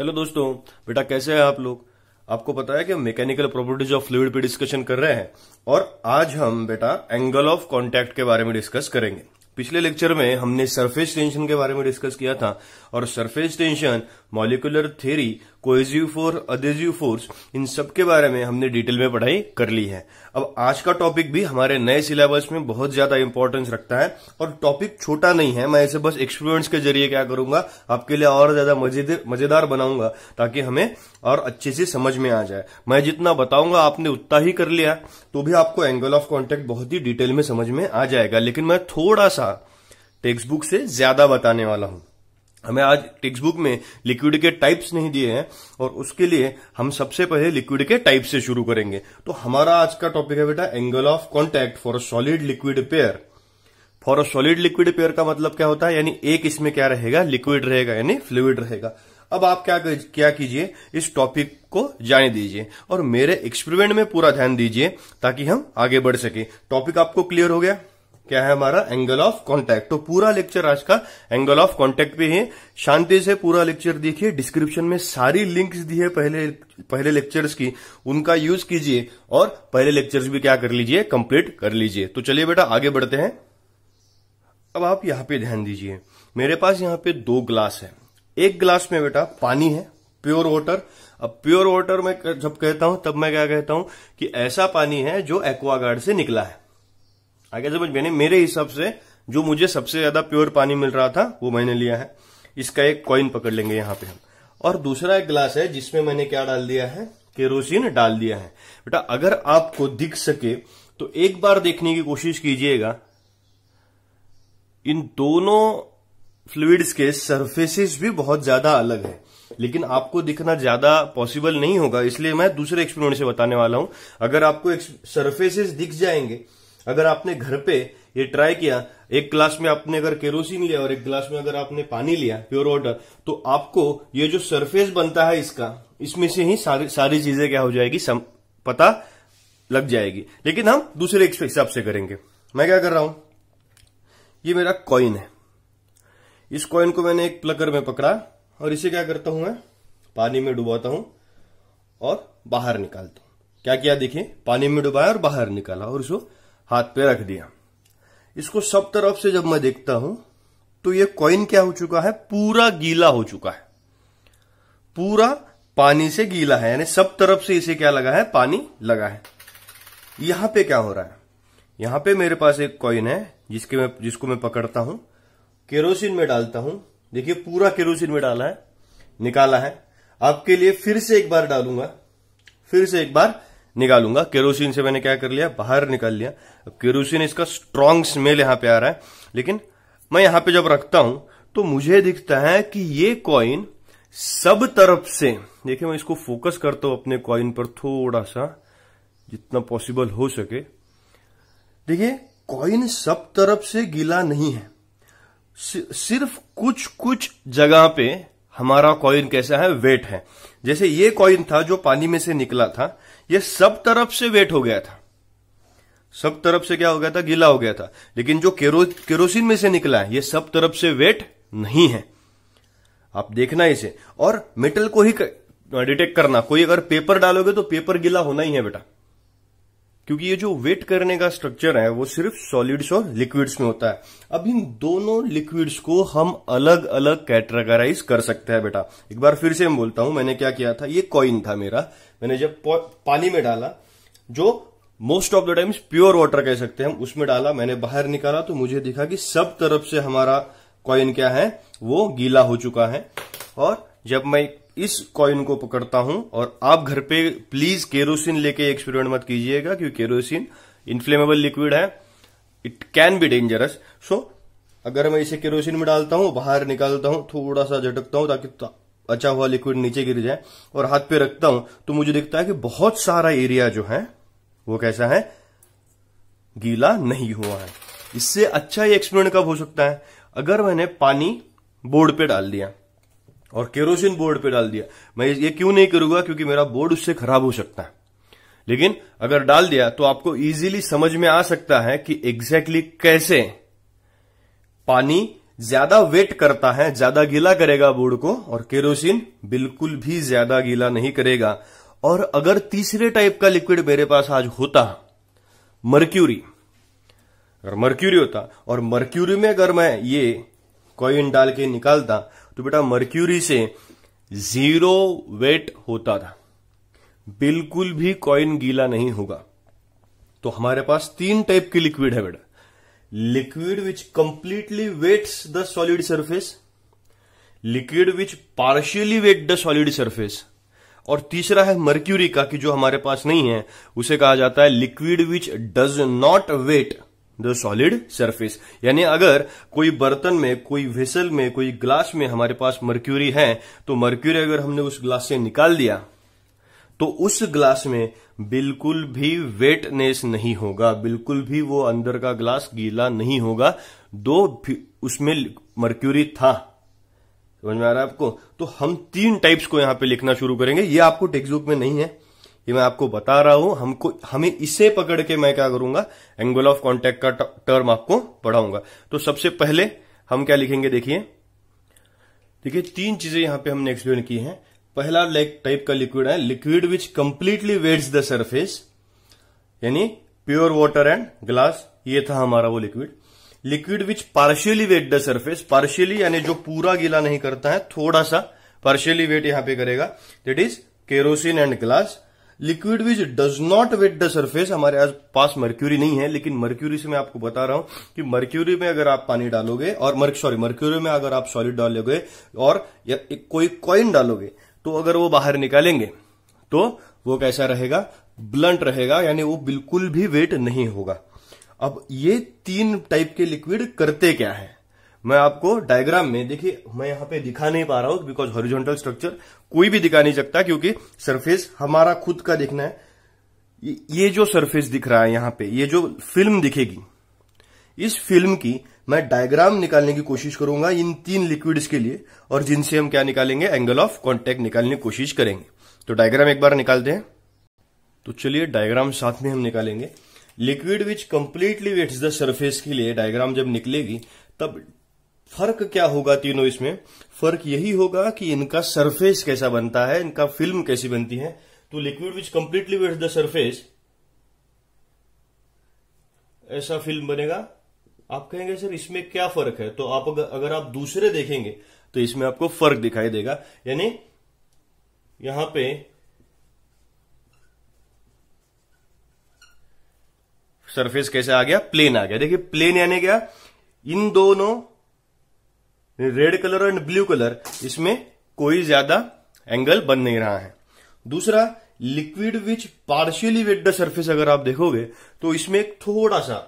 hello दोस्तों बेटा कैसे हैं आप लोग आपको पता है कि हम मैकेनिकल प्रॉपर्टीज ऑफ फ्लूड पे डिस्कशन कर रहे हैं और आज हम बेटा एंगल ऑफ कांटेक्ट के बारे में डिस्कस करेंगे पिछले लेक्चर में हमने सरफेस टेंशन के बारे में डिस्कस किया था और surface tension molecular theory cohesive force adhesive force इन सब के बारे में हमने डिटेल में पढ़ाई कर ली है अब आज का टॉपिक भी हमारे नए सिलेबस में बहुत ज्यादा इंपॉर्टेंस रखता है और टॉपिक छोटा नहीं है मैं इसे बस एक्सपीरियंस के जरिए क्या करूंगा आपके लिए और ज्यादा मजेदार बनाऊंगा ताकि हमें और अच्छे से समझ में आ जाए मैं जितना बताऊंगा आपने उतना ही कर लिया तो भी आपको एंगल ऑफ कॉन्टेक्ट बहुत ही डिटेल में समझ में आ जाएगा लेकिन मैं थोड़ा सा टेक्स्ट बुक से ज्यादा बताने वाला हूं हमें आज टेक्स बुक में लिक्विड के टाइप्स नहीं दिए हैं और उसके लिए हम सबसे पहले लिक्विड के टाइप से शुरू करेंगे तो हमारा आज का टॉपिक है बेटा angle of contact for a solid liquid pair for a solid liquid pair का मतलब क्या होता है यानी एक इसमें क्या रहेगा लिक्विड रहेगा यानी फ्लूड रहेगा अब आप क्या क्या कीजिए इस टॉपिक को जाने दीजिए और मेरे एक्सपेरिमेंट में पूरा ध्यान दीजिए ताकि हम आगे बढ़ सके टॉपिक आपको क्लियर हो गया क्या है हमारा एंगल ऑफ कॉन्टेक्ट तो पूरा लेक्चर आज का एंगल ऑफ कॉन्टेक्ट पे है शांति से पूरा लेक्चर देखिए डिस्क्रिप्शन में सारी लिंक्स दी है पहले पहले लेक्चर्स की उनका यूज कीजिए और पहले लेक्चर्स भी क्या कर लीजिए कंप्लीट कर लीजिए तो चलिए बेटा आगे बढ़ते हैं अब आप यहां पे ध्यान दीजिए मेरे पास यहाँ पे दो ग्लास है एक ग्लास में बेटा पानी है प्योर वाटर अब प्योर वाटर में जब कहता हूं तब मैं क्या कहता हूं कि ऐसा पानी है जो एक्वागार्ड से निकला है आगे समझ मैंने मेरे हिसाब से जो मुझे सबसे ज्यादा प्योर पानी मिल रहा था वो मैंने लिया है इसका एक कॉइन पकड़ लेंगे यहाँ पे हम और दूसरा एक ग्लास है जिसमें मैंने क्या डाल दिया है केरोसिन डाल दिया है बेटा अगर आपको दिख सके तो एक बार देखने की कोशिश कीजिएगा इन दोनों फ्लूड्स के सरफेसेस भी बहुत ज्यादा अलग है लेकिन आपको दिखना ज्यादा पॉसिबल नहीं होगा इसलिए मैं दूसरे एक्सपेरिमेंट से बताने वाला हूं अगर आपको सरफेसेस दिख जाएंगे अगर आपने घर पे ये ट्राई किया एक ग्लास में आपने अगर केरोसिन लिया और एक ग्लास में अगर आपने पानी लिया प्योर वाटर तो आपको ये जो सरफेस बनता है इसका इसमें से ही सारी सारी चीजें क्या हो जाएगी सम, पता लग जाएगी लेकिन हम दूसरे हिसाब से करेंगे मैं क्या कर रहा हूं ये मेरा कॉइन है इस कॉइन को मैंने एक प्लकर में पकड़ा और इसे क्या करता हूं मैं पानी में डुबाता हूं और बाहर निकालता हूं क्या किया देखिए पानी में डुबाया और बाहर निकाला और उसको हाथ पे रख दिया इसको सब तरफ से जब मैं देखता हूं तो ये कॉइन क्या हो चुका है पूरा गीला हो चुका है पूरा पानी से गीला है यानी सब तरफ से इसे क्या लगा है पानी लगा है यहां पे क्या हो रहा है यहां पे मेरे पास एक कॉइन है जिसके मैं जिसको मैं पकड़ता हूं केरोसिन में डालता हूं देखिए पूरा केरोसिन में डाला है निकाला है आपके लिए फिर से एक बार डालूंगा फिर से एक बार निकालूंगा केरोसिन से मैंने क्या कर लिया बाहर निकाल लिया केरोसिन इसका स्ट्रांग स्मेल यहां पे आ रहा है लेकिन मैं यहां पे जब रखता हूं तो मुझे दिखता है कि ये कॉइन सब तरफ से देखिये मैं इसको फोकस करता हूं अपने कॉइन पर थोड़ा सा जितना पॉसिबल हो सके देखिए कॉइन सब तरफ से गीला नहीं है सिर्फ कुछ कुछ जगह पे हमारा कॉइन कैसा है वेट है जैसे ये कॉइन था जो पानी में से निकला था ये सब तरफ से वेट हो गया था सब तरफ से क्या हो गया था गीला हो गया था लेकिन जो केरो, केरोसिन में से निकला है ये सब तरफ से वेट नहीं है आप देखना इसे और मेटल को ही कर, डिटेक्ट करना कोई अगर पेपर डालोगे तो पेपर गीला होना ही है बेटा क्योंकि ये जो वेट करने का स्ट्रक्चर है वो सिर्फ सॉलिड्स और लिक्विड्स में होता है अब इन दोनों लिक्विड्स को हम अलग अलग कैटेगराइज कर सकते हैं बेटा एक बार फिर से मैं बोलता हूं मैंने क्या किया था ये कॉइन था मेरा मैंने जब पानी में डाला जो most of the times pure water कह सकते हैं हम उसमें डाला मैंने बाहर निकाला तो मुझे दिखा कि सब तरफ से हमारा कॉइन क्या है वो गीला हो चुका है और जब मैं इस कॉइन को पकड़ता हूं और आप घर पे प्लीज केरोसिन लेके एक्सपेरिमेंट मत कीजिएगा क्योंकि केरोसिन इनफ्लेमेबल लिक्विड है it can be dangerous so अगर मैं इसे केरोसिन में डालता हूं बाहर निकालता हूं थोड़ा सा झटकता हूं ताकि अच्छा हुआ लिक्विड नीचे गिर जाए और हाथ पे रखता हूं तो मुझे दिखता है कि बहुत सारा एरिया जो है वो कैसा है गीला नहीं हुआ है इससे अच्छा ये एक्सपेरिमेंट कब हो सकता है अगर मैंने पानी बोर्ड पे डाल दिया और केरोसिन बोर्ड पे डाल दिया मैं ये क्यों नहीं करूंगा क्योंकि मेरा बोर्ड उससे खराब हो सकता है लेकिन अगर डाल दिया तो आपको इजीली समझ में आ सकता है कि एग्जैक्टली exactly कैसे पानी ज्यादा वेट करता है ज्यादा गीला करेगा बोर्ड को और केरोसिन बिल्कुल भी ज्यादा गीला नहीं करेगा और अगर तीसरे टाइप का लिक्विड मेरे पास आज होता मर्क्यूरी अगर मर्क्यूरी होता और मर्क्यूरी में अगर मैं ये कॉइन डाल के निकालता तो बेटा मर्क्यूरी से जीरो वेट होता था बिल्कुल भी कॉइन गीला नहीं होगा तो हमारे पास तीन टाइप की लिक्विड है बेटा liquid which completely wets the solid surface liquid which partially wet the solid surface और तीसरा है मर्क्यूरी का कि जो हमारे पास नहीं है उसे कहा जाता है liquid which does not wet the solid surface यानी अगर कोई बर्तन में कोई वेसल में कोई ग्लास में हमारे पास मर्क्यूरी है तो मर्क्यूरी अगर हमने उस ग्लास से निकाल दिया तो उस ग्लास में बिल्कुल भी वेटनेस नहीं होगा बिल्कुल भी वो अंदर का ग्लास गीला नहीं होगा दो उसमें मर्क्यूरी था समझ में आ रहा है आपको तो हम तीन टाइप्स को यहां पे लिखना शुरू करेंगे ये आपको बुक में नहीं है ये मैं आपको बता रहा हूं हमको हमें इसे पकड़ के मैं क्या करूंगा एंगल ऑफ कॉन्टेक्ट का टर्म आपको पढ़ाऊंगा तो सबसे पहले हम क्या लिखेंगे देखिए देखिए तीन चीजें यहां पे हमने एक्सप्लेन की हैं पहला टाइप का लिक्विड है liquid which completely wets the surface यानी प्योर वाटर एंड ग्लास ये था हमारा वो liquid liquid which partially wet the surface partially यानी जो पूरा गीला नहीं करता है थोड़ा सा पार्शियली वेट यहां पे करेगा that is kerosene and glass liquid which does not wet the surface हमारे पास मर्क्यूरी नहीं है लेकिन मर्क्यूरी से मैं आपको बता रहा हूं कि मर्क्यूरी में अगर आप पानी डालोगे और सॉरी मर्क्यूरी में अगर आप सॉलिड डालोगे और या कोई कॉइन डालोगे तो अगर वो बाहर निकालेंगे तो वो कैसा रहेगा ब्लंट रहेगा यानी वो बिल्कुल भी वेट नहीं होगा अब ये तीन टाइप के लिक्विड करते क्या है मैं आपको डायग्राम में देखिए मैं यहाँ पे दिखा नहीं पा रहा हूँ बिकॉज हॉरिजॉन्टल स्ट्रक्चर कोई भी दिखा नहीं सकता क्योंकि सरफेस हमारा खुद का देखना है ये जो सरफेस दिख रहा है यहाँ पे ये जो फिल्म दिखेगी इस फिल्म की मैं डायग्राम निकालने की कोशिश करूंगा इन तीन लिक्विड्स के लिए और जिनसे हम क्या निकालेंगे एंगल ऑफ कॉन्टेक्ट निकालने की कोशिश करेंगे तो डायग्राम एक बार निकालते हैं तो चलिए डायग्राम साथ में हम निकालेंगे liquid which completely wets the surface के लिए डायग्राम जब निकलेगी तब फर्क क्या होगा तीनों इसमें फर्क यही होगा कि इनका सरफेस कैसा बनता है इनका फिल्म कैसी बनती है तो liquid which completely wet the surface ऐसा फिल्म बनेगा आप कहेंगे सर इसमें क्या फर्क है तो आप अगर आप दूसरे देखेंगे तो इसमें आपको फर्क दिखाई देगा यानी यहां पे सरफेस कैसे आ गया प्लेन आ गया देखिए प्लेन यानी क्या इन दोनों red colour and blue colour इसमें कोई ज्यादा एंगल बन नहीं रहा है दूसरा liquid which partially wet the surface अगर आप देखोगे तो इसमें एक थोड़ा सा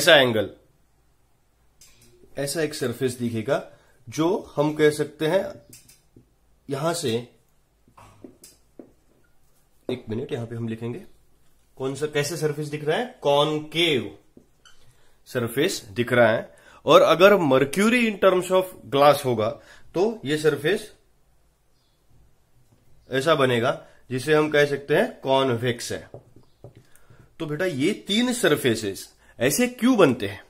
ऐसा एंगल ऐसा एक सरफेस दिखेगा जो हम कह सकते हैं यहां से एक मिनट यहां पे हम लिखेंगे कौन सा कैसे सरफेस दिख रहा है कॉनकेव सरफेस दिख रहा है और अगर mercury in terms of glass होगा तो ये सरफेस ऐसा बनेगा जिसे हम कह सकते हैं कॉनवेक्स है तो बेटा ये तीन सरफेसेस ऐसे क्यों बनते हैं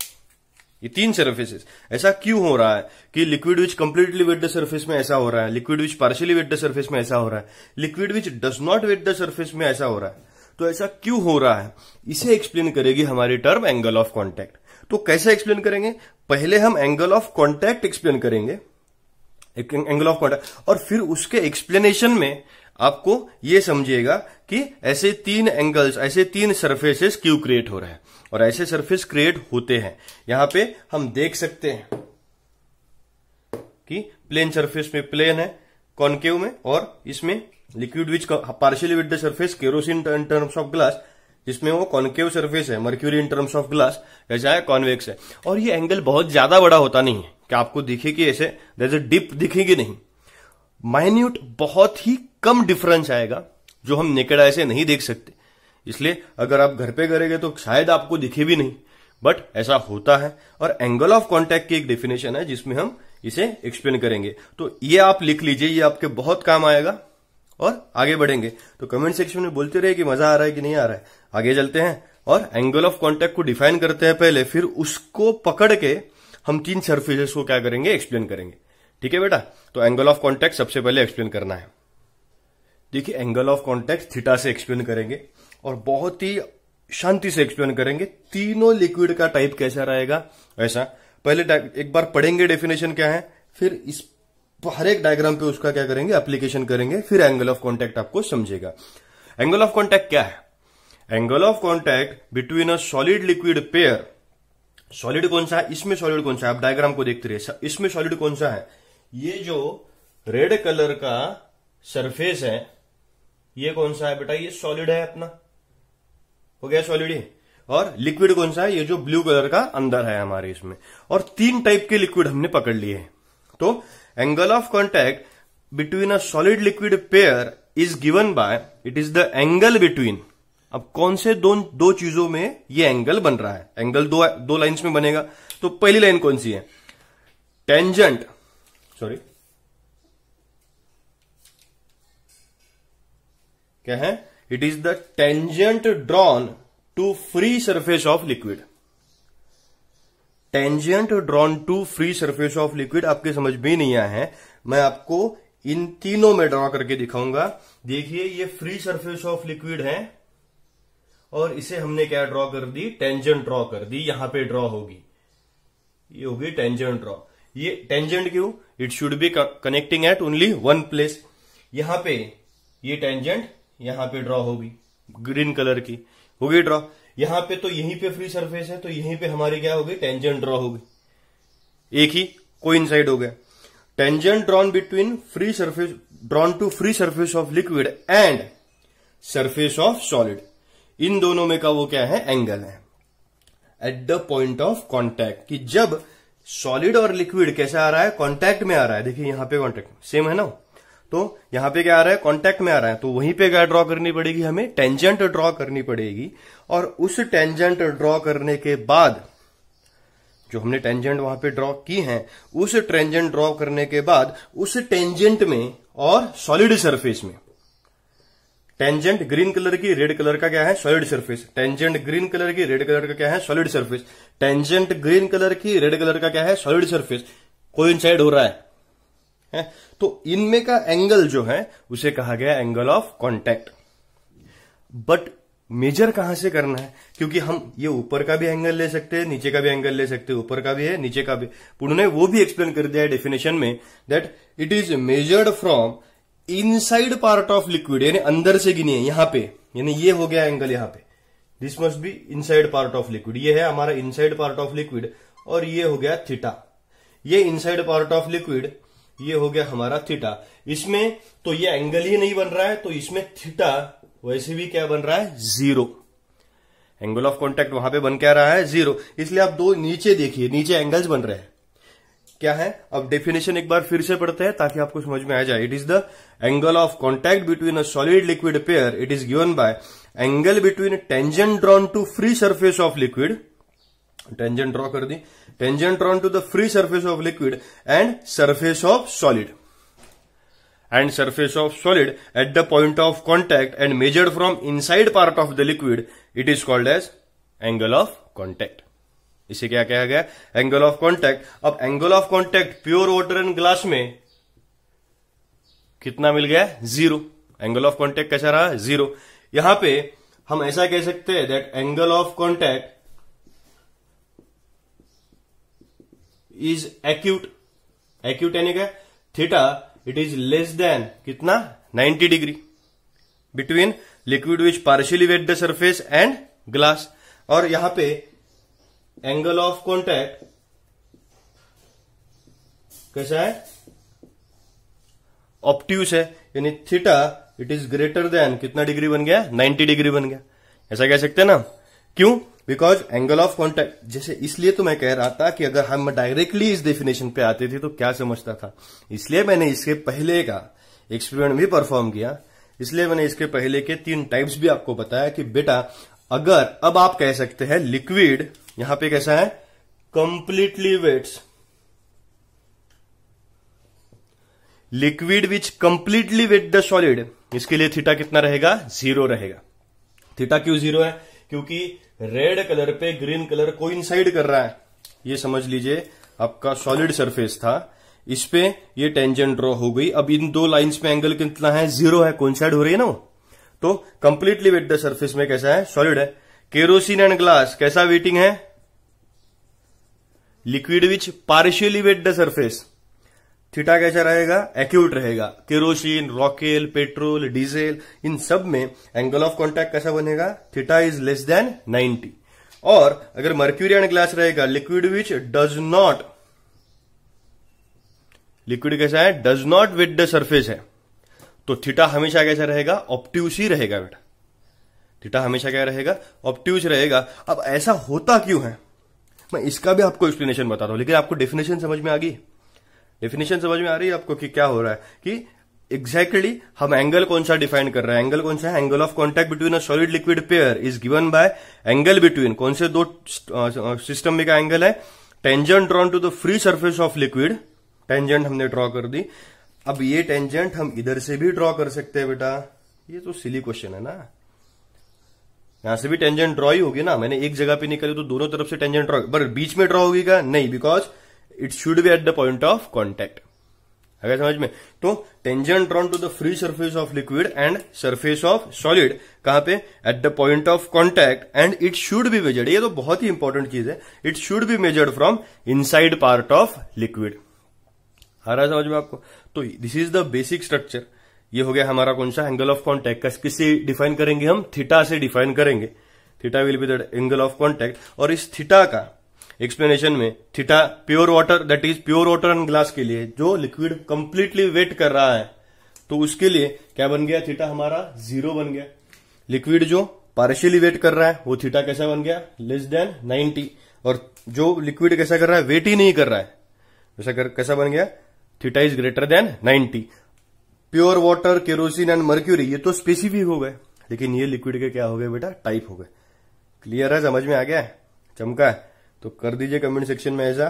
ये तीन सर्फेसेस ऐसा क्यों हो रहा है कि liquid which completely wet the surface में ऐसा हो रहा है liquid which partially wet the surface में ऐसा हो रहा है liquid which does not wet the surface में ऐसा हो रहा है तो ऐसा क्यों हो रहा है इसे एक्सप्लेन करेगी हमारी टर्म एंगल ऑफ कॉन्टैक्ट तो कैसे एक्सप्लेन करेंगे पहले हम एंगल ऑफ कॉन्टैक्ट एक्सप्लेन करेंगे एंगल ऑफ कॉन्टैक्ट और फिर उसके एक्सप्लेनेशन में आपको यह समझिएगा कि ऐसे तीन एंगल्स ऐसे तीन सर्फेसेस क्यों क्रिएट हो रहे हैं और ऐसे सर्फेस क्रिएट होते हैं यहां पे हम देख सकते हैं कि प्लेन सर्फेस में प्लेन है कॉनकेव में और इसमें liquid which partially with the surface kerosene in terms of glass जिसमें वो कॉन्केव सरफेस है mercury in terms of glass या चाहे कॉन्वेक्स है और ये एंगल बहुत ज्यादा बड़ा होता नहीं है कि आपको दिखेगी ऐसे जैसे डिप दिखेगी नहीं माइन्यूट बहुत ही कम डिफरेंस आएगा जो हम नेकड़ा से नहीं देख सकते इसलिए अगर आप घर पे करेंगे तो शायद आपको दिखे भी नहीं बट ऐसा होता है और एंगल ऑफ कॉन्टेक्ट की एक डेफिनेशन है जिसमें हम इसे एक्सप्लेन करेंगे तो ये आप लिख लीजिए ये आपके बहुत काम आएगा और आगे बढ़ेंगे तो कमेंट सेक्शन में बोलते रहे कि मजा आ रहा है कि नहीं आ रहा है आगे चलते हैं और एंगल ऑफ कॉन्टेक्ट को डिफाइन करते हैं पहले फिर उसको पकड़ के हम तीन सर्फेसेस को क्या करेंगे एक्सप्लेन करेंगे ठीक है बेटा तो एंगल ऑफ कॉन्टेक्ट सबसे पहले एक्सप्लेन करना है देखिए एंगल ऑफ कॉन्टेक्ट थीटा से एक्सप्लेन करेंगे और बहुत ही शांति से एक्सप्लेन करेंगे तीनों लिक्विड का टाइप कैसा रहेगा ऐसा पहले एक बार पढ़ेंगे डेफिनेशन क्या है फिर इस हर एक डायग्राम पे उसका क्या करेंगे एप्लीकेशन करेंगे फिर एंगल ऑफ कॉन्टेक्ट आपको समझेगा एंगल ऑफ कॉन्टेक्ट क्या है angle of contact between a solid liquid pair solid कौन सा है इसमें सॉलिड कौन सा है आप डायग्राम को देखते रहिए इसमें सॉलिड कौन सा है ये जो रेड कलर का सरफेस है ये कौन सा है बेटा ये सॉलिड है अपना हो गया सॉलिड ही और लिक्विड कौन सा है ये जो ब्लू कलर का अंदर है हमारे इसमें और तीन टाइप के लिक्विड हमने पकड़ लिए तो angle of contact between a solid liquid pair is given by it is the angle between अब कौन से दो दो चीजों में ये एंगल बन रहा है एंगल दो दो लाइंस में बनेगा तो पहली लाइन कौन सी है टेंजेंट सॉरी क्या है it is the tangent drawn to free surface of liquid tangent drawn to free surface of liquid आपके समझ में नहीं आया है मैं आपको इन तीनों में ड्रॉ करके दिखाऊंगा देखिए ये फ्री सरफेस ऑफ लिक्विड है और इसे हमने क्या ड्रॉ कर दी टेंजेंट ड्रॉ कर दी यहां पे ड्रॉ होगी ये होगी टेंजेंट ड्रॉ ये टेंजेंट क्यों it should be connecting at only one place यहां पे ये टेंजेंट यहां पे ड्रॉ होगी ग्रीन कलर की होगी ड्रॉ यहां पे तो यहीं पे फ्री सरफेस है तो यहीं पे हमारी क्या हो गए टेंजेंट ड्रॉ हो गई एक ही को साइड हो गया tangent drawn between free surface drawn to free surface of liquid and surface of solid इन दोनों में का वो क्या है एंगल है at the point of contact कि जब सॉलिड और लिक्विड कैसे आ रहा है कॉन्टैक्ट में आ रहा है देखिए यहां पे कॉन्टैक्ट सेम है ना तो यहां पे क्या आ रहा है कॉन्टेक्ट में आ रहा है तो वहीं पे क्या ड्रॉ करनी पड़ेगी हमें टेंजेंट ड्रॉ करनी पड़ेगी और उस टेंजेंट ड्रॉ करने के बाद जो हमने टेंजेंट वहां पे ड्रॉ की है उस टेंजेंट ड्रॉ करने के बाद उस टेंजेंट में और सॉलिड सरफेस में टेंजेंट ग्रीन कलर की रेड कलर का क्या है solid surface tangent green colour की रेड कलर का क्या है solid surface tangent green colour की रेड कलर का क्या है सॉलिड सरफेस कोई हो रहा है है तो इनमें का एंगल जो है उसे कहा गया angle of contact but measure कहां से करना है क्योंकि हम ये ऊपर का भी एंगल ले सकते हैं नीचे का भी एंगल ले सकते हैं ऊपर का भी है नीचे का भी उन्होंने वो भी एक्सप्लेन कर दिया है डेफिनेशन में that it is measured from inside part of liquid यानी अंदर से गिनी है यहां पे यानी ये हो गया एंगल यहां पे this must be inside part of liquid ये है हमारा इनसाइड पार्ट ऑफ लिक्विड और ये हो गया थीटा ये इनसाइड पार्ट ऑफ लिक्विड ये हो गया हमारा थीटा इसमें तो ये एंगल ही नहीं बन रहा है तो इसमें थीटा वैसे भी क्या बन रहा है जीरो एंगल ऑफ कॉन्टेक्ट वहां पे बन क्या रहा है जीरो इसलिए आप दो नीचे देखिए नीचे एंगल्स बन रहे हैं क्या है अब डेफिनेशन एक बार फिर से पढ़ते हैं ताकि आपको समझ में आ जाए it is the angle of contact between a solid liquid pair it is given by angle between tangent drawn to free surface of liquid tangent draw कर दी tangent drawn to the free surface of liquid and surface of solid and surface of solid at the point of contact and measured from inside part of the liquid it is called as angle of contact इसे क्या कहा गया angle of contact अब angle of contact pure water and glass में कितना मिल गया zero angle of contact कैसा रहा जीरो यहां पे हम ऐसा कह सकते हैं that angle of contact is acute acute यानी क्या theta it is less than कितना 90 degree between liquid which partially wet the surface and glass और यहां पे एंगल ऑफ कॉन्टैक्ट कैसा है ऑप्टिव है यानी theta it is greater than कितना डिग्री बन गया 90 डिग्री बन गया ऐसा कह सकते हैं ना क्यों बिकॉज एंगल ऑफ कॉन्टेक्ट जैसे इसलिए तो मैं कह रहा था कि अगर हम डायरेक्टली इस डेफिनेशन पे आते थे तो क्या समझता था इसलिए मैंने इसके पहले का एक्सपेरिमेंट भी परफॉर्म किया इसलिए मैंने इसके पहले के तीन टाइप्स भी आपको बताया कि बेटा अगर अब आप कह सकते हैं लिक्विड यहां पे कैसा है completely wets liquid which completely wet the solid इसके लिए थीटा कितना रहेगा जीरो रहेगा थीटा क्यों जीरो है क्योंकि रेड कलर पे ग्रीन कलर को इंसाइड कर रहा है ये समझ लीजिए आपका सॉलिड सरफेस था इस पे ये टेंजेंट ड्रॉ हो गई अब इन दो लाइंस में एंगल कितना है जीरो है कौन साइड हो रही है ना तो कंप्लीटली विद द सरफेस में कैसा है सॉलिड है केरोसिन एंड ग्लास कैसा वेटिंग है liquid which partially wet the surface theta कैसा रहेगा एक्यूट रहेगा केरोसिन रॉकेल पेट्रोल डीजल इन सब में एंगल ऑफ कॉन्टैक्ट कैसा बनेगा थीटा इज लेस देन 90 और अगर मर्क्यूरियन ग्लास रहेगा liquid which does not liquid कैसा है does not with the surface है तो थीटा हमेशा कैसा रहेगा ऑप्ट्यूस ही रहेगा बेटा थीटा हमेशा क्या रहेगा ऑप्ट्यूस रहेगा अब ऐसा होता क्यों है मैं इसका भी आपको एक्सप्लेनेशन बता रहा हूं लेकिन आपको डेफिनेशन समझ में आ गई डेफिनेशन समझ में आ रही है आपको कि क्या हो रहा है कि एग्जैक्टली exactly, हम एंगल कौन सा डिफाइन कर रहे हैं एंगल कौन सा है angle of contact between a solid liquid pair is given by angle between कौन से दो सिस्टम में का एंगल है tangent drawn to the free surface of liquid tangent हमने ड्रॉ कर दी अब ये टेंजेंट हम इधर से भी ड्रॉ कर सकते हैं बेटा ये तो सिली क्वेश्चन है ना यहां से भी टेंजेंट ड्रॉ ही होगी ना मैंने एक जगह पे निकली तो दोनों तरफ से टेंजेंट ड्रॉ पर बीच में ड्रॉ होगी क्या नहीं because it should be at the point of contact अगर समझ में तो tangent drawn to the free surface of liquid and surface of solid कहां पे at the point of contact and it should be measured ये तो बहुत ही इंपॉर्टेंट चीज है it should be measured from inside part of liquid आ रहा है समझ में आपको तो this is the basic structure ये हो गया हमारा कौन सा एंगल ऑफ कॉन्टैक्ट किससे डिफाइन करेंगे हम थीटा से डिफाइन करेंगे theta will be the angle of contact और इस थीटा का एक्सप्लेनेशन में theta pure water that is pure water and glass के लिए जो लिक्विड कंप्लीटली वेट कर रहा है तो उसके लिए क्या बन गया थीटा हमारा जीरो बन गया लिक्विड जो पार्शियली वेट कर रहा है वो थीटा कैसा बन गया लेस देन 90 और जो लिक्विड कैसा कर रहा है वेट ही नहीं कर रहा है वैसा कर, कैसा बन गया theta is greater than 90 pure water kerosene and mercury ये तो स्पेसिफिक हो गए लेकिन ये लिक्विड के क्या हो गए बेटा टाइप हो गए क्लियर है समझ में आ गया चमका है तो कर दीजिए कमेंट सेक्शन में ऐसा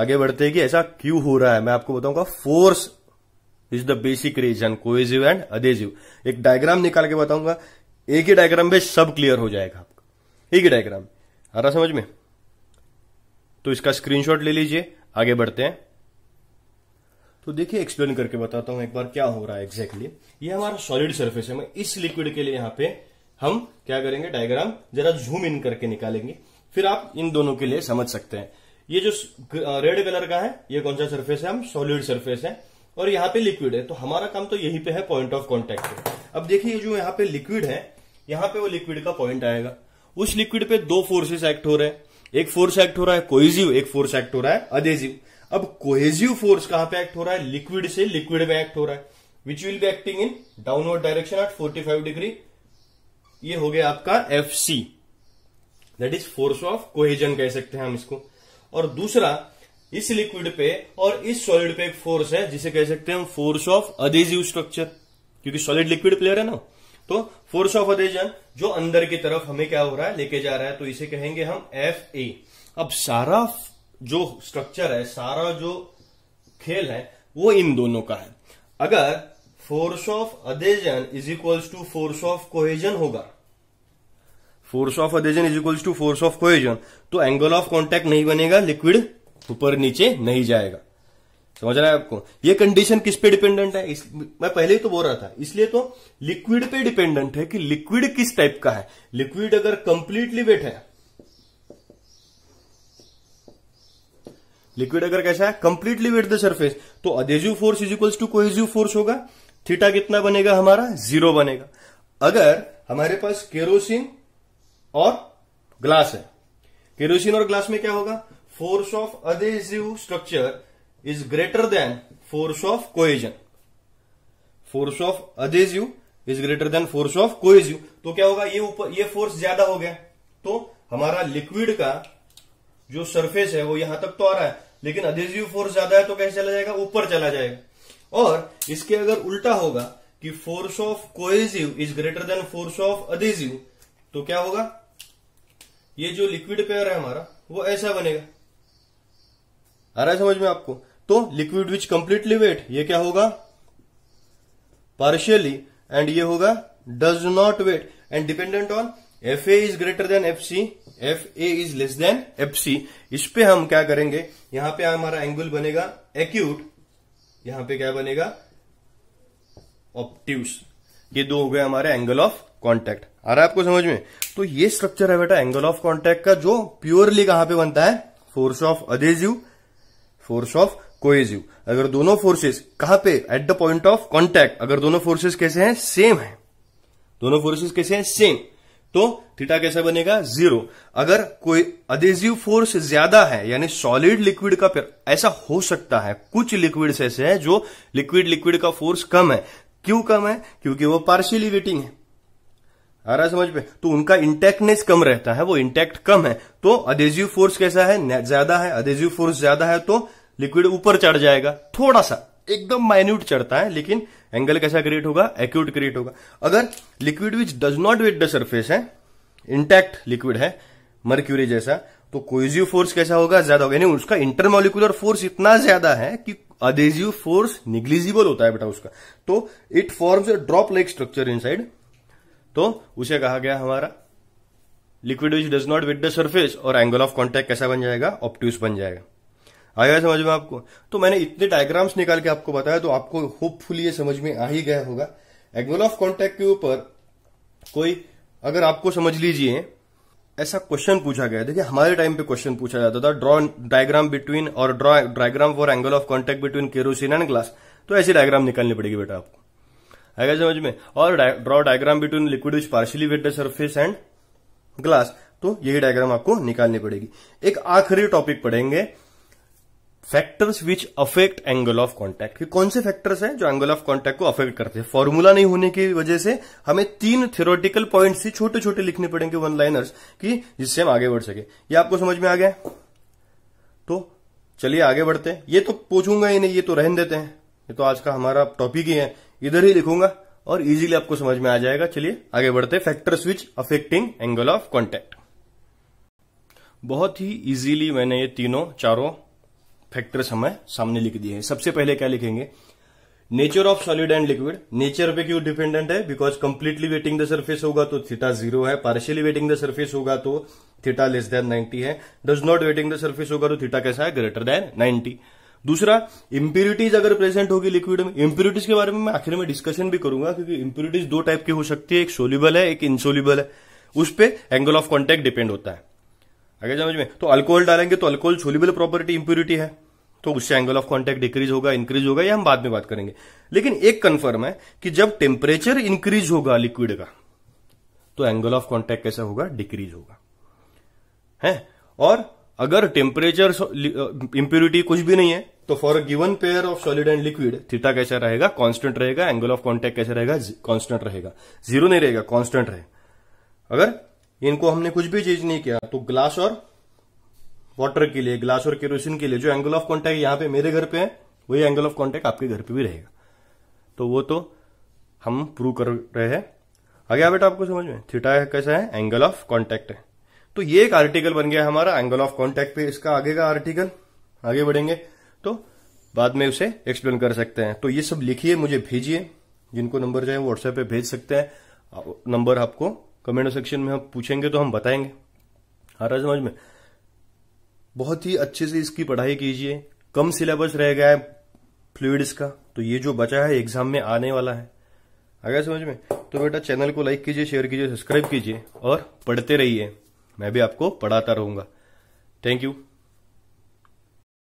आगे बढ़ते हैं कि ऐसा क्यों हो रहा है मैं आपको बताऊंगा force is the basic reason cohesive and adhesive एक डायग्राम निकाल के बताऊंगा एक ही डायग्राम में सब क्लियर हो जाएगा आपका एक ही डायग्राम आ रहा समझ में तो इसका स्क्रीनशॉट ले लीजिए आगे बढ़ते हैं तो देखिए एक्सप्लेन करके बताता हूं एक बार क्या हो रहा है एग्जैक्टली ये हमारा सॉलिड सर्फेस है इस लिक्विड के लिए यहां पे हम क्या करेंगे डायग्राम जरा जूम इन करके निकालेंगे फिर आप इन दोनों के लिए समझ सकते हैं ये जो रेड कलर का है ये कौन सा सरफेस है हम सॉलिड सरफेस है और यहाँ पे लिक्विड है तो हमारा काम तो यही पे है पॉइंट ऑफ कॉन्टेक्ट अब देखिए जो यहाँ पे लिक्विड है यहाँ पे वो लिक्विड का पॉइंट आएगा उस लिक्विड पे दो फोर्सेस एक्ट हो रहे हैं एक फोर्स एक्ट हो रहा है कोहेजिव एक फोर्स एक्ट हो रहा है अधेजिव अब कोहेजिव फोर्स कहां पे एक्ट हो रहा है लिक्विड से लिक्विड में एक्ट हो रहा है which will be acting in downward direction at 45 degree ये हो गया आपका F C that is force of cohesion कह सकते हैं हम इसको और दूसरा इस लिक्विड पे और इस सॉलिड पे एक फोर्स है जिसे कह सकते हैं हम फोर्स ऑफ अधेजिव स्ट्रक्चर क्योंकि सॉलिड लिक्विड प्लेयर है ना तो फोर्स ऑफ अधेजन जो अंदर की तरफ हमें क्या हो रहा है लेके जा रहा है तो इसे कहेंगे हम एफ ए अब सारा जो स्ट्रक्चर है सारा जो खेल है वो इन दोनों का है अगर force of adhesion is equals to force of cohesion होगा force of adhesion is equals to force of cohesion तो एंगल ऑफ कॉन्टेक्ट नहीं बनेगा लिक्विड ऊपर नीचे नहीं जाएगा समझ रहा है आपको ये कंडीशन किस पे डिपेंडेंट है इस, मैं पहले ही तो बोल रहा था इसलिए तो लिक्विड पे डिपेंडेंट है कि लिक्विड किस टाइप का है लिक्विड अगर कंप्लीटली वेट है लिक्विड अगर कैसा है कंप्लीटली वेट द सरफेस तो adhesive force is equals to cohesive force होगा थीटा कितना बनेगा हमारा जीरो बनेगा अगर हमारे पास केरोसिन और ग्लास है केरोसिन और ग्लास में क्या होगा force of adhesive structure is greater than force of cohesion force of adhesive is greater than force of cohesive तो क्या होगा ये ऊपर ये फोर्स ज्यादा हो गया तो हमारा लिक्विड का जो सरफेस है वो यहां तक तो आ रहा है लेकिन अधेसिव फोर्स ज्यादा है तो कैसे चला जाएगा ऊपर चला जाएगा और इसके अगर उल्टा होगा कि force of cohesive is greater than force of adhesive तो क्या होगा ये जो लिक्विड पेयर है हमारा वो ऐसा बनेगा आ रहा है समझ में आपको तो लिक्विड विच कंप्लीटली वेट ये क्या होगा पार्शियली एंड ये होगा does not wet and dependent on F A is greater than F C F A is less than F C इस पे हम क्या करेंगे यहां पे हमारा एंगल बनेगा एक्यूट यहां पे क्या बनेगा ऑप्टिव्स ये दो हो गए हमारे एंगल ऑफ कॉन्टेक्ट आ रहा है आपको समझ में तो ये स्ट्रक्चर है बेटा एंगल ऑफ कॉन्टेक्ट का जो प्योरली कहां पे बनता है force of adhesive force of cohesive अगर दोनों फोर्सेस कहां पे at the point of contact अगर दोनों फोर्सेस कैसे हैं सेम है दोनों फोर्सेस कैसे हैं सेम तो थीटा कैसा बनेगा जीरो अगर कोई अधेजिव फोर्स ज्यादा है यानी सॉलिड लिक्विड का ऐसा हो सकता है कुछ लिक्विड ऐसे है जो लिक्विड लिक्विड का फोर्स कम है क्यों कम है क्योंकि वो पार्शियली वेटिंग है आ रहा समझ पे तो उनका इंटेक्टनेस कम रहता है वो इंटेक्ट कम है तो अधेजिव फोर्स कैसा है ज्यादा है अधेजिव फोर्स ज्यादा है तो लिक्विड ऊपर चढ़ जाएगा थोड़ा सा एकदम माइन्यूट चढ़ता है लेकिन एंगल कैसा क्रिएट होगा एक्यूट क्रिएट होगा अगर liquid which does not wet the surface है इंटैक्ट लिक्विड है मर्क्यूरी जैसा तो कोइजिव फोर्स कैसा होगा ज्यादा होगा यानी उसका इंटरमोलिकुलर फोर्स इतना ज्यादा है कि अधेजिव फोर्स निग्लिजिबल होता है बेटा उसका तो it forms a drop like structure inside तो उसे कहा गया हमारा liquid which does not with the surface और एंगल ऑफ कॉन्टेक्ट कैसा बन जाएगा ऑप्ट्यूस बन जाएगा आया समझ में आपको तो मैंने इतने डायग्राम्स निकाल के आपको बताया तो आपको होपफुली ये समझ में आ ही गया होगा एंगल ऑफ कॉन्टेक्ट के ऊपर कोई अगर आपको समझ लीजिए ऐसा क्वेश्चन पूछा गया देखिए हमारे टाइम पे क्वेश्चन पूछा जाता था ड्रॉ डायग्राम बिटवीन और draw diagram for angle of contact between kerosene and glass तो ऐसी डायग्राम निकालनी पड़ेगी बेटा आपको गया समझ में और draw diagram between liquid which partially wet the surface and glass तो यही डायग्राम आपको निकालनी पड़ेगी एक आखिरी टॉपिक पढ़ेंगे factors which affect angle of contact कौन से फैक्टर्स हैं जो एंगल ऑफ कॉन्टैक्ट को अफेक्ट करते हैं फॉर्मूला नहीं होने की वजह से हमें तीन थियोरटिकल पॉइंट्स ही छोटे छोटे लिखने पड़ेंगे वन लाइनर्स की जिससे हम आगे बढ़ सके ये आपको समझ में आ गया तो चलिए आगे बढ़ते हैं ये तो पूछूंगा ही नहीं ये तो रहन देते हैं ये तो आज का हमारा टॉपिक ही है इधर ही लिखूंगा और इजीली आपको समझ में आ जाएगा चलिए आगे बढ़ते factors which affecting angle of contact बहुत ही इजीली मैंने ये तीनों चारों फैक्टर्स हमें सामने लिख दिए हैं सबसे पहले क्या लिखेंगे nature of solid and liquid nature पे क्यों डिपेंडेंट है because completely wetting the surface होगा तो थीटा जीरो है पार्शियली वेटिंग द सर्फेस होगा तो थीटा लेस देन 90 है does not wetting the surface होगा तो थीटा कैसा है ग्रेटर देन 90 दूसरा इंप्यूरिटीज अगर प्रेजेंट होगी लिक्विड में इंप्यूरिटीज के बारे में मैं आखिर में डिस्कशन भी करूंगा क्योंकि इंप्यूरिटीज दो टाइप की हो सकती है एक सोल्यूबल है एक इनसोल्यूबल है उस पर एंगल ऑफ कॉन्टेक्ट डिपेंड होता है आगे समझ में तो अल्कोहल डालेंगे तो अल्कोहल सोल्यूबल प्रॉपर्टी इंप्यूरिटी है तो उससे एंगल ऑफ कॉन्टेक्ट डिक्रीज होगा इंक्रीज होगा ये हम बाद में बात करेंगे लेकिन एक कंफर्म है कि जब टेम्परेचर इंक्रीज होगा लिक्विड का तो एंगल ऑफ कॉन्टेक्ट कैसा होगा डिक्रीज होगा है और अगर टेम्परेचर इंप्यूरिटी uh, कुछ भी नहीं है तो for a given pair of solid and liquid theta कैसा रहेगा कांस्टेंट रहेगा एंगल ऑफ कांटेक्ट कैसा रहेगा कांस्टेंट रहेगा जीरो नहीं रहेगा कांस्टेंट रहेगा अगर इनको हमने कुछ भी चेंज नहीं किया तो ग्लास और वाटर के लिए ग्लास और केरोसिन के लिए जो एंगल ऑफ कॉन्टेक्ट यहां पे मेरे घर पे है वही एंगल ऑफ कॉन्टेक्ट आपके घर पे भी रहेगा तो वो तो हम प्रूव कर रहे हैं आगे बेटा आपको समझ में थीटा कैसा है एंगल ऑफ कॉन्टेक्ट है तो ये एक आर्टिकल बन गया हमारा एंगल ऑफ कॉन्टेक्ट पे इसका आगे का आर्टिकल आगे बढ़ेंगे तो बाद में उसे एक्सप्लेन कर सकते हैं तो ये सब लिखिए मुझे भेजिए जिनको नंबर चाहिए व्हाट्सएप पे भेज सकते हैं नंबर आपको कमेंट सेक्शन में हम पूछेंगे तो हम बताएंगे आ रहा समझ में बहुत ही अच्छे से इसकी पढ़ाई कीजिए कम सिलेबस रह गया है फ्लूड्स का तो ये जो बचा है एग्जाम में आने वाला है आ गया समझ में तो बेटा चैनल को लाइक कीजिए शेयर कीजिए सब्सक्राइब कीजिए और पढ़ते रहिए मैं भी आपको पढ़ाता रहूंगा थैंक यू